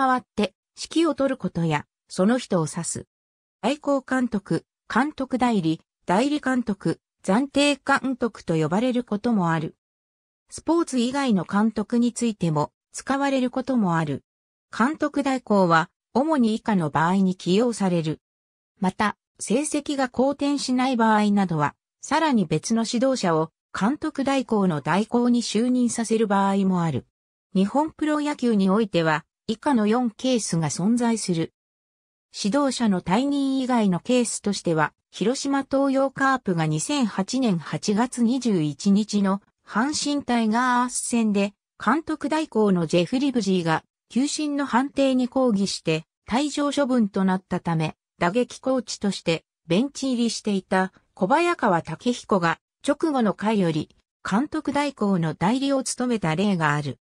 代わって指揮を取ることや、その人を指す。愛好監督、監督代理、代理監督、暫定監督と呼ばれることもある。スポーツ以外の監督についても使われることもある。監督代行は主に以下の場合に起用される。また、成績が好転しない場合などは、さらに別の指導者を監督代行の代行に就任させる場合もある。日本プロ野球においては、以下の4ケースが存在する。指導者の退任以外のケースとしては、広島東洋カープが2008年8月21日の阪神タイガース戦で、監督代行のジェフ・リブジーが、球審の判定に抗議して、退場処分となったため、打撃コーチとしてベンチ入りしていた小早川武彦が直後の回より監督代行の代理を務めた例がある。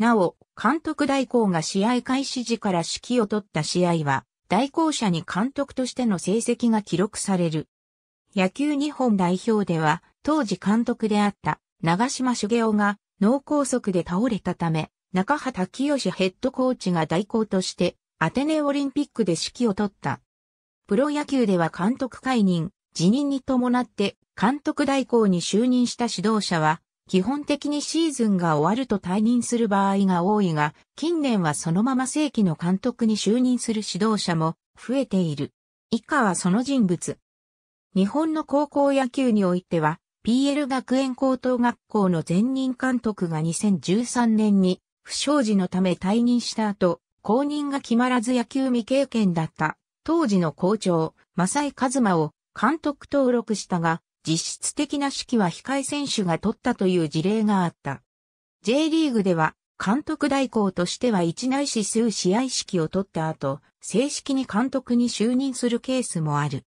なお、監督代行が試合開始時から指揮を取った試合は、代行者に監督としての成績が記録される。野球日本代表では、当時監督であった長島茂雄が脳梗塞で倒れたため、中畑清ヘッドコーチが代行としてアテネオリンピックで指揮を取った。プロ野球では監督解任、辞任に伴って監督代行に就任した指導者は基本的にシーズンが終わると退任する場合が多いが、近年はそのまま正規の監督に就任する指導者も増えている。以下はその人物。日本の高校野球においては、PL 学園高等学校の前任監督が2013年に不祥事のため退任した後、公認が決まらず野球未経験だった当時の校長、正井和馬を監督登録したが、実質的な指揮は控え選手が取ったという事例があった。J リーグでは、監督代行としては一内指数試合指揮を取った後、正式に監督に就任するケースもある。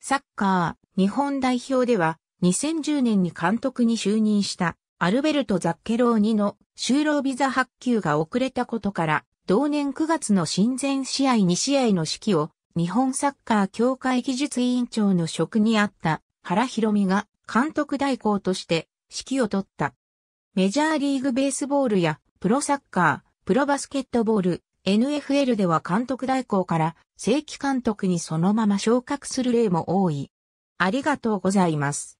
サッカー、日本代表では、2010年に監督に就任したアルベルト・ザッケローニの就労ビザ発給が遅れたことから、同年9月の親善試合2試合の指揮を日本サッカー協会技術委員長の職にあった原博美が監督代行として指揮を取った。メジャーリーグベースボールやプロサッカー、プロバスケットボール、NFL では監督代行から正規監督にそのまま昇格する例も多い。ありがとうございます。